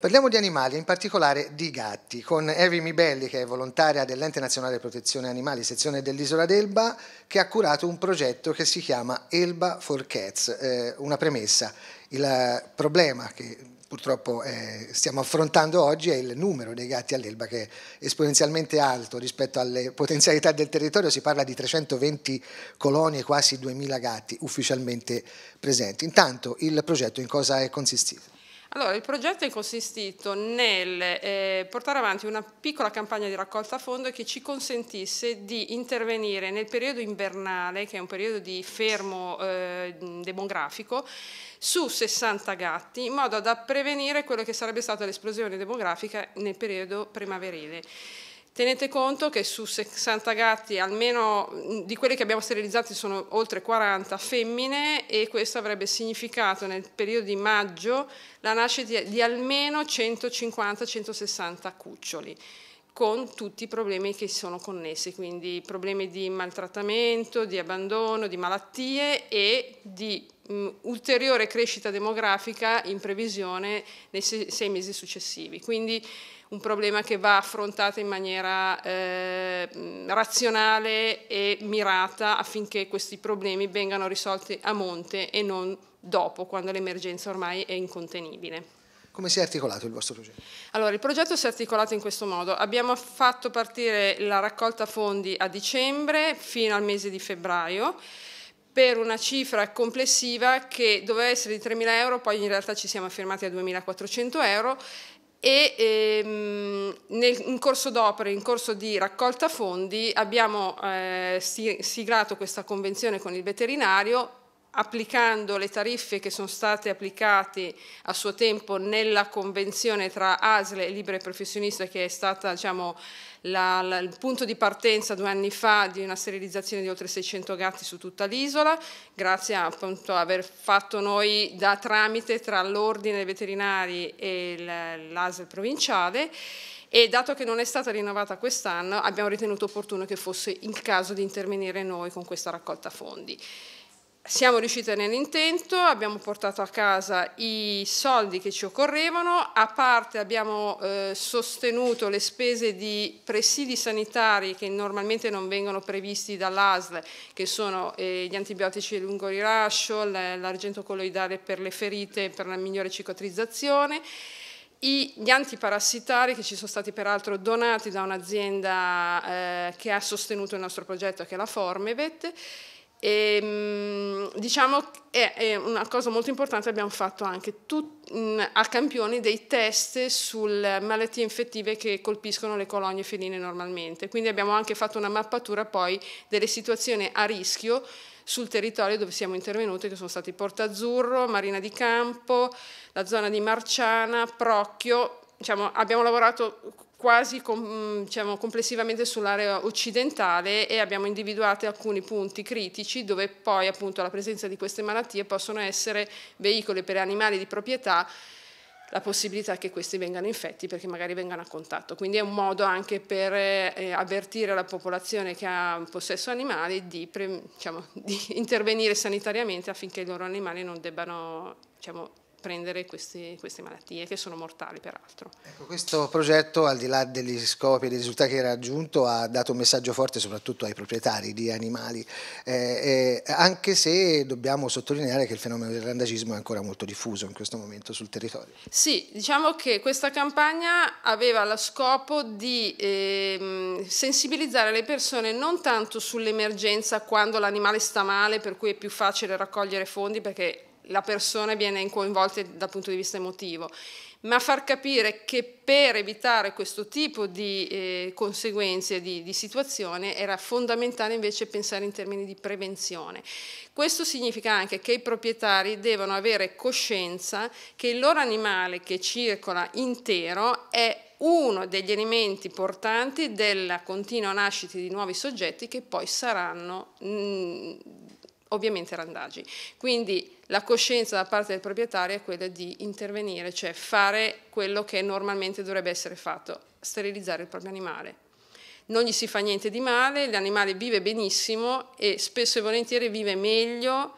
Parliamo di animali, in particolare di gatti, con Evi Mibelli, che è volontaria dell'Ente Nazionale Protezione Animali, sezione dell'Isola d'Elba, che ha curato un progetto che si chiama Elba for Cats. Eh, una premessa, il problema che purtroppo eh, stiamo affrontando oggi è il numero dei gatti all'Elba che è esponenzialmente alto rispetto alle potenzialità del territorio, si parla di 320 colonie, quasi 2000 gatti ufficialmente presenti. Intanto il progetto in cosa è consistito? Allora, il progetto è consistito nel eh, portare avanti una piccola campagna di raccolta a fondo che ci consentisse di intervenire nel periodo invernale, che è un periodo di fermo eh, demografico, su 60 gatti, in modo da prevenire quello che sarebbe stata l'esplosione demografica nel periodo primaverile. Tenete conto che su 60 gatti, almeno di quelli che abbiamo sterilizzati sono oltre 40 femmine e questo avrebbe significato nel periodo di maggio la nascita di almeno 150-160 cuccioli con tutti i problemi che sono connessi, quindi problemi di maltrattamento, di abbandono, di malattie e di mh, ulteriore crescita demografica in previsione nei sei, sei mesi successivi. Quindi, un problema che va affrontato in maniera eh, razionale e mirata affinché questi problemi vengano risolti a monte e non dopo, quando l'emergenza ormai è incontenibile. Come si è articolato il vostro progetto? Allora, il progetto si è articolato in questo modo. Abbiamo fatto partire la raccolta fondi a dicembre fino al mese di febbraio per una cifra complessiva che doveva essere di 3.000 euro, poi in realtà ci siamo fermati a 2.400 euro e ehm, nel, in corso d'opera, in corso di raccolta fondi, abbiamo eh, siglato questa convenzione con il veterinario applicando le tariffe che sono state applicate a suo tempo nella convenzione tra ASL e Libre Professionista che è stata diciamo, la, la, il punto di partenza due anni fa di una sterilizzazione di oltre 600 gatti su tutta l'isola, grazie appunto a aver fatto noi da tramite tra l'Ordine dei Veterinari e l'ASL provinciale e dato che non è stata rinnovata quest'anno abbiamo ritenuto opportuno che fosse il caso di intervenire noi con questa raccolta fondi. Siamo riusciti nell'intento, abbiamo portato a casa i soldi che ci occorrevano, a parte abbiamo eh, sostenuto le spese di presidi sanitari che normalmente non vengono previsti dall'ASL, che sono eh, gli antibiotici di lungo rilascio, l'argento colloidale per le ferite, per la migliore cicatrizzazione gli antiparassitari che ci sono stati peraltro donati da un'azienda eh, che ha sostenuto il nostro progetto che è la Formevet e, ehm, diciamo che è, una cosa molto importante abbiamo fatto anche tut, mm, a campioni dei test sulle malattie infettive che colpiscono le colonie feline normalmente, quindi abbiamo anche fatto una mappatura poi delle situazioni a rischio sul territorio dove siamo intervenuti, che sono stati Porto Azzurro, Marina di Campo, la zona di Marciana, Procchio, diciamo, abbiamo lavorato quasi mm, diciamo, complessivamente sull'area occidentale e abbiamo individuato alcuni punti critici dove poi appunto la presenza di queste malattie possono essere veicoli per animali di proprietà la possibilità che questi vengano infetti perché magari vengano a contatto. Quindi è un modo anche per eh, avvertire la popolazione che ha possesso animali di, pre, diciamo, di intervenire sanitariamente affinché i loro animali non debbano diciamo, prendere queste, queste, malattie che sono mortali peraltro. Ecco, questo progetto al di là degli scopi e dei risultati che ha raggiunto ha dato un messaggio forte soprattutto ai proprietari di animali, eh, eh, anche se dobbiamo sottolineare che il fenomeno del randagismo è ancora molto diffuso in questo momento sul territorio. Sì, diciamo che questa campagna aveva lo scopo di eh, sensibilizzare le persone non tanto sull'emergenza quando l'animale sta male per cui è più facile raccogliere fondi perché la persona viene coinvolta dal punto di vista emotivo, ma far capire che per evitare questo tipo di eh, conseguenze, di, di situazione, era fondamentale invece pensare in termini di prevenzione. Questo significa anche che i proprietari devono avere coscienza che il loro animale che circola intero è uno degli elementi portanti della continua nascita di nuovi soggetti che poi saranno mh, mm, ovviamente randagi. Quindi la coscienza da parte del proprietario è quella di intervenire, cioè fare quello che normalmente dovrebbe essere fatto, sterilizzare il proprio animale. Non gli si fa niente di male, l'animale vive benissimo e spesso e volentieri vive meglio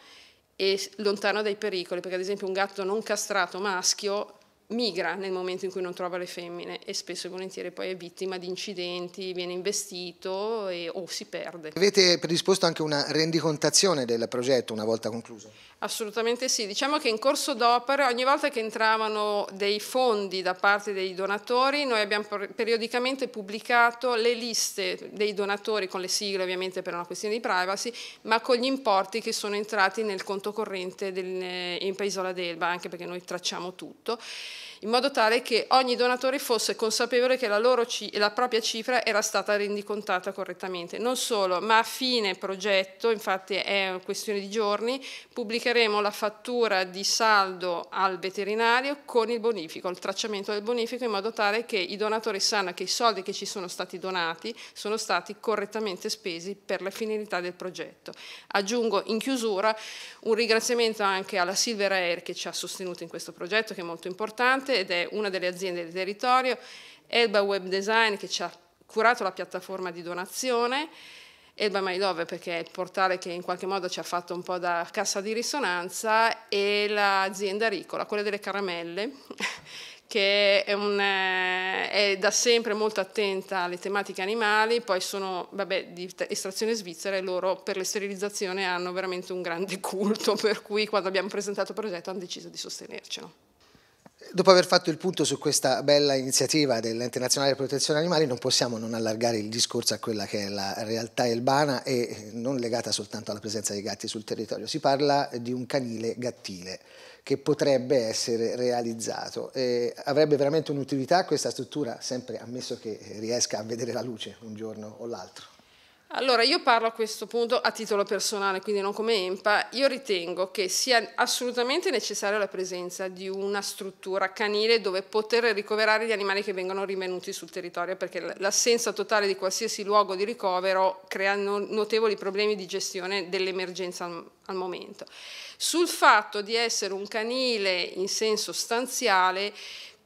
e lontano dai pericoli, perché ad esempio un gatto non castrato maschio migra nel momento in cui non trova le femmine e spesso e volentieri poi è vittima di incidenti, viene investito e, o si perde. Avete predisposto anche una rendicontazione del progetto una volta concluso? Assolutamente sì, diciamo che in corso d'opera ogni volta che entravano dei fondi da parte dei donatori noi abbiamo periodicamente pubblicato le liste dei donatori con le sigle ovviamente per una questione di privacy ma con gli importi che sono entrati nel conto corrente del, in Paisola d'Elba anche perché noi tracciamo tutto in modo tale che ogni donatore fosse consapevole che la, loro la propria cifra era stata rendicontata correttamente. Non solo, ma a fine progetto, infatti è questione di giorni, pubblicheremo la fattura di saldo al veterinario con il bonifico, il tracciamento del bonifico, in modo tale che i donatori sanno che i soldi che ci sono stati donati sono stati correttamente spesi per la finalità del progetto. Aggiungo in chiusura un ringraziamento anche alla Silver Air che ci ha sostenuto in questo progetto, che è molto importante importante ed è una delle aziende del territorio, Elba Web Design che ci ha curato la piattaforma di donazione, Elba My Love perché è il portale che in qualche modo ci ha fatto un po' da cassa di risonanza e l'azienda Ricola, quella delle caramelle, che è, un, eh, è, da sempre molto attenta alle tematiche animali, poi sono vabbè, di estrazione svizzera e loro per la sterilizzazione hanno veramente un grande culto, per cui quando abbiamo presentato il progetto hanno deciso di sostenercelo. Dopo aver fatto il punto su questa bella iniziativa dell'Ente Nazionale Protezione Animali non possiamo non allargare il discorso a quella che è la realtà urbana e eh, non legata soltanto alla presenza dei gatti sul territorio. Si parla di un canile gattile che potrebbe essere realizzato. E avrebbe veramente un'utilità questa struttura, sempre ammesso che riesca a vedere la luce un giorno o l'altro. Allora, io parlo a questo punto a titolo personale, quindi non come EMPA. Io ritengo che sia assolutamente necessaria la presenza di una struttura canile dove poter ricoverare gli animali che vengono rinvenuti sul territorio, perché l'assenza totale di qualsiasi luogo di ricovero crea notevoli problemi di gestione dell'emergenza al momento. Sul fatto di essere un canile in senso stanziale,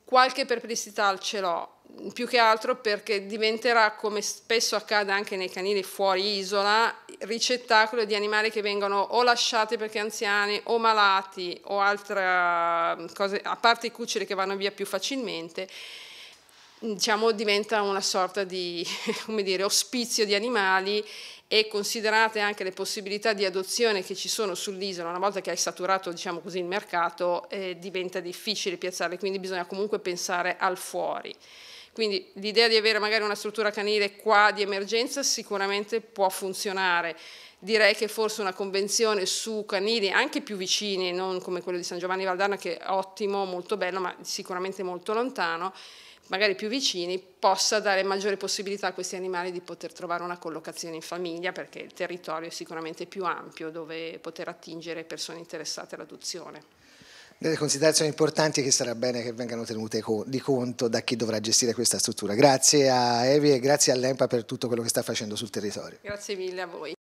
qualche perplessità ce l'ho più che altro perché diventerà, come spesso accade anche nei canili fuori isola, ricettacolo di animali che vengono o lasciati perché anziani o malati o altre mm, cose, a parte i cuccioli che vanno via più facilmente, diciamo diventa una sorta di dire, ospizio di animali e considerate anche le possibilità di adozione che ci sono sull'isola, una volta che hai saturato diciamo così, il mercato eh, diventa difficile piazzarle, quindi bisogna comunque pensare al fuori. Quindi l'idea di avere magari una struttura canile qua di emergenza sicuramente può funzionare. Direi che forse una convenzione su canili anche più vicini, non come quello di San Giovanni Valdarno che è ottimo, molto bello, ma sicuramente molto lontano, magari più vicini, possa dare maggiore possibilità a questi animali di poter trovare una collocazione in famiglia, perché il territorio è sicuramente più ampio dove poter attingere persone interessate all'adozione delle considerazioni importanti che sarà bene che vengano tenute di conto da chi dovrà gestire questa struttura. Grazie a Evi e grazie all'EMPA per tutto quello che sta facendo sul territorio. Grazie mille a voi.